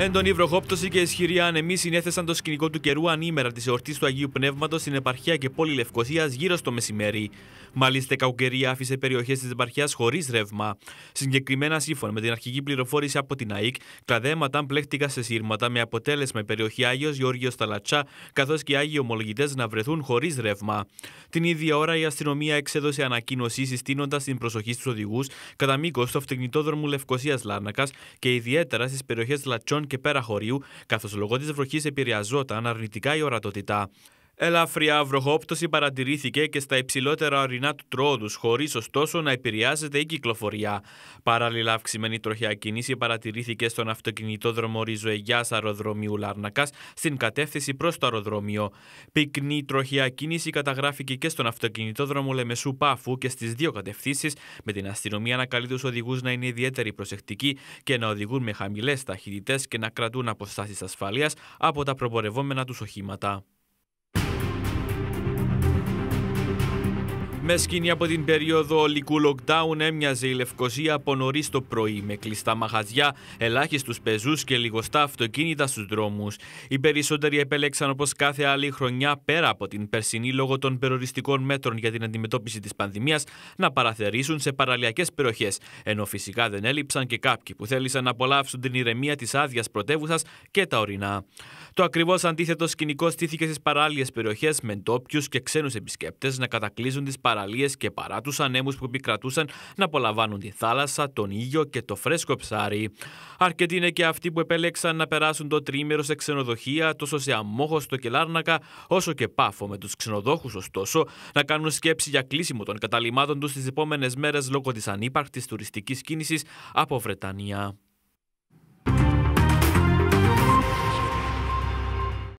Έντονη βροχόπτωση και ισχυρή άνεμη συνέθεσαν το σκηνικό του καιρού ανήμερα της εορτής του Αγίου Πνεύματος στην επαρχία και πόλη Λευκοσίας γύρω στο μεσημέρι. Μάλιστα, η άφησε περιοχές της επαρχίας χωρίς ρεύμα. Συγκεκριμένα, σύμφωνα με την αρχική πληροφόρηση από την ΑΕΚ, κλαδέματα πλέχτηκαν σε σύρματα με αποτέλεσμα η περιοχή Άγιος Γεώργιος Σταλατσά καθώς και οι Άγιοι Ομολογητές να βρεθούν χωρίς ρεύμα. Την ίδια ώρα, η αστυνομία εξέδωσε ανακοίνωση συστήνοντας την προσοχή στους οδηγούς κατά μήκος του αυτοκινητόδρομου Λευκοσίας Λάρνακας και ιδιαίτερα στις περιοχές Λατσών και πέρα χωρίου, καθώς λόγω της βροχής επηρεαζόταν αρνητικά η ορατότητά. Ελαφριά βροχόπτωση παρατηρήθηκε και στα υψηλότερα ορεινά του τρόδου χωρίς ωστόσο να επηρεάζεται η κυκλοφορία. Παράλληλα, αυξημένη τροχιά κίνηση παρατηρήθηκε στον αυτοκινητόδρομο Ριζοεγιάς αεροδρομίου Λάρνακας στην κατεύθυνση προς το αεροδρόμιο. Πυκνή τροχιά κίνηση καταγράφηκε και στον αυτοκινητόδρομο Λεμεσού Πάφου και στις δύο κατευθύνσεις, με την αστυνομία να καλεί τους οδηγούς να είναι ιδιαίτερη προσεκτικοί και να οδηγούν με χαμηλές ταχύτητες και να κρατούν αποστάσεις ασφάλεια από τα προπορευόμενα τους οχήματα. Με σκηνή από την περίοδο ολικού lockdown έμοιαζε η Λευκοσία από νωρίς το πρωί, με κλειστά μαγαζιά, ελάχιστους πεζούς και λιγοστά αυτοκίνητα στους δρόμους. Οι περισσότεροι επέλεξαν όπως κάθε άλλη χρονιά, πέρα από την περσινή λόγω των περιοριστικών μέτρων για την αντιμετώπιση της πανδημίας, να παραθερήσουν σε παραλιακές περιοχές. Ενώ φυσικά δεν έλειψαν και κάποιοι που θέλησαν να απολαύσουν την ηρεμία της άδειας πρωτεύουσας και τα ορεινά. Το ακριβώς αντίθετο σκηνικό στήθηκε στις παράλληλε περιοχές με ντόπιους και ξένους επισκέπτες να κατακλείζουν τις παραλίες και παρά τους ανέμους που επικρατούσαν να απολαμβάνουν τη θάλασσα, τον ήλιο και το φρέσκο ψάρι. Αρκετοί είναι και αυτοί που επέλεξαν να περάσουν το τρίμερο σε ξενοδοχεία τόσο σε αμόχωστο και Κελάρνακα όσο και πάφο με τους ξενοδόχους, ωστόσο, να κάνουν σκέψη για κλείσιμο των καταλημάτων τους τις επόμενες μέρες λόγω της ανύπαρκτης τουριστικής κίνησης από Βρετανία.